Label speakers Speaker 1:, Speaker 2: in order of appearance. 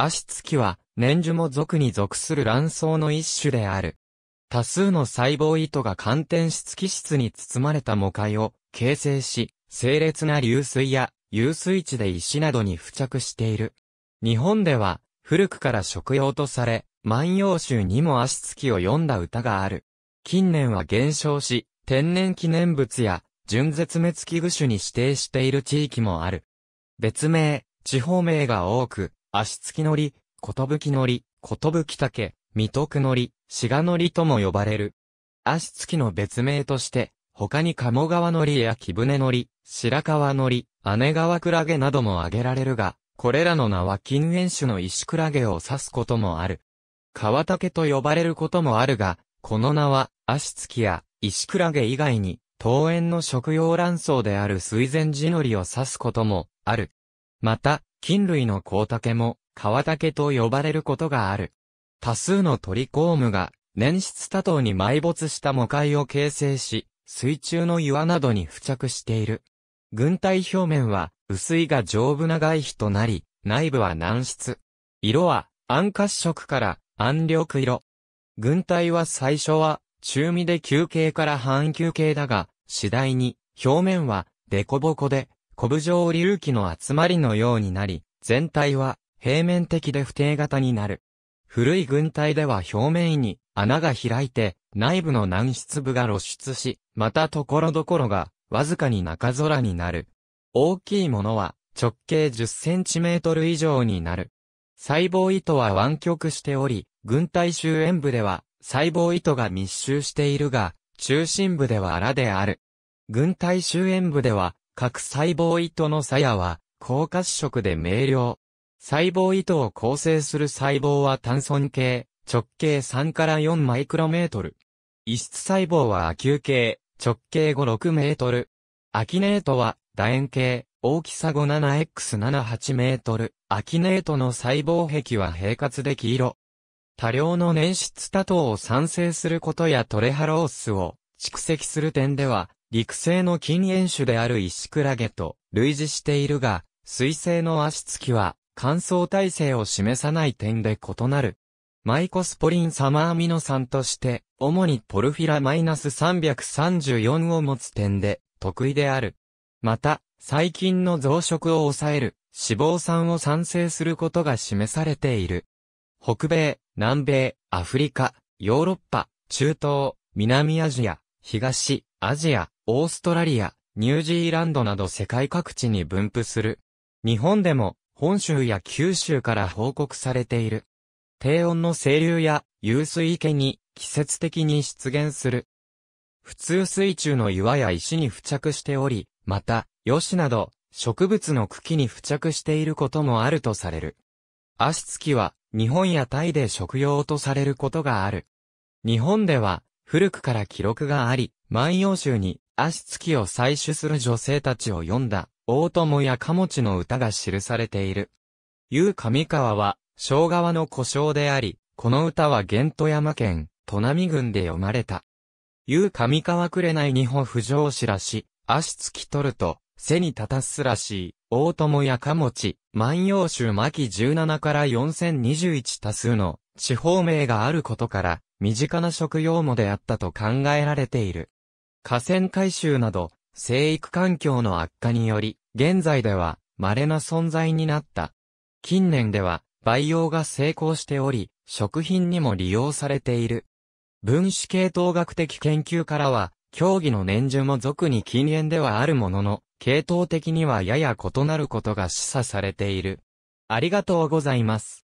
Speaker 1: 足つきは、年樹も属に属する卵巣の一種である。多数の細胞糸が寒天質気質に包まれた模塊を形成し、清列な流水や遊水地で石などに付着している。日本では、古くから食用とされ、万葉集にも足つきを読んだ歌がある。近年は減少し、天然記念物や、純絶滅危惧種に指定している地域もある。別名、地方名が多く、足つきのり、ことぶきのり、ことぶき竹、未徳のり、滋賀のりとも呼ばれる。足つきの別名として、他に鴨川のりや木舟のり、白川のり、姉川クラゲなども挙げられるが、これらの名は近縁種の石クラゲを指すこともある。川竹と呼ばれることもあるが、この名は、足つきや石クラゲ以外に、桃園の食用卵巣である水前寺のりを指すこともある。また、菌類の甲竹も、川竹と呼ばれることがある。多数のトリコームが、粘質多頭に埋没した模塊を形成し、水中の岩などに付着している。軍隊表面は、薄いが丈夫な外皮となり、内部は軟質。色は、暗褐色から暗緑色。軍隊は最初は、中身で球形から半球形だが、次第に、表面は、デコボコで、コブ状隆起の集まりのようになり、全体は平面的で不定型になる。古い軍隊では表面に穴が開いて、内部の軟質部が露出し、また所々がわずかに中空になる。大きいものは直径10センチメートル以上になる。細胞糸は湾曲しており、軍隊周縁部では細胞糸が密集しているが、中心部では荒である。軍隊周縁部では各細胞糸の鞘は、高褐色で明瞭。細胞糸を構成する細胞は単損系、直径3から4マイクロメートル。異質細胞は亜球系、直径5、6メートル。アキネートは楕円形、大きさ 57x7、8メートル。アキネートの細胞壁は平滑で黄色。多量の粘質多糖を産生することやトレハロースを蓄積する点では、陸生の近煙種であるイシクラゲと類似しているが、水性の足つきは乾燥耐性を示さない点で異なる。マイコスポリンサマアミノ酸として、主にポルフィラマイナス -334 を持つ点で得意である。また、細菌の増殖を抑える脂肪酸を産生することが示されている。北米、南米、アフリカ、ヨーロッパ、中東、南アジア、東アジア、オーストラリア、ニュージーランドなど世界各地に分布する。日本でも本州や九州から報告されている。低温の清流や湧水池に季節的に出現する。普通水中の岩や石に付着しており、また、ヨシなど植物の茎に付着していることもあるとされる。足つきは日本やタイで食用とされることがある。日本では古くから記録があり、万葉集に足つきを採取する女性たちを読んだ、大友や貨物の歌が記されている。ゆう上川は、昭川の故障であり、この歌は玄富山県、砺波郡で読まれた。ゆう上川くれない日本不上死らし、足つき取ると、背に立たすらしい、大友や貨物、万葉集巻17から4021多数の地方名があることから、身近な食用もであったと考えられている。河川改修など、生育環境の悪化により、現在では稀な存在になった。近年では、培養が成功しており、食品にも利用されている。分子系統学的研究からは、競技の年中も俗に禁煙ではあるものの、系統的にはやや異なることが示唆されている。ありがとうございます。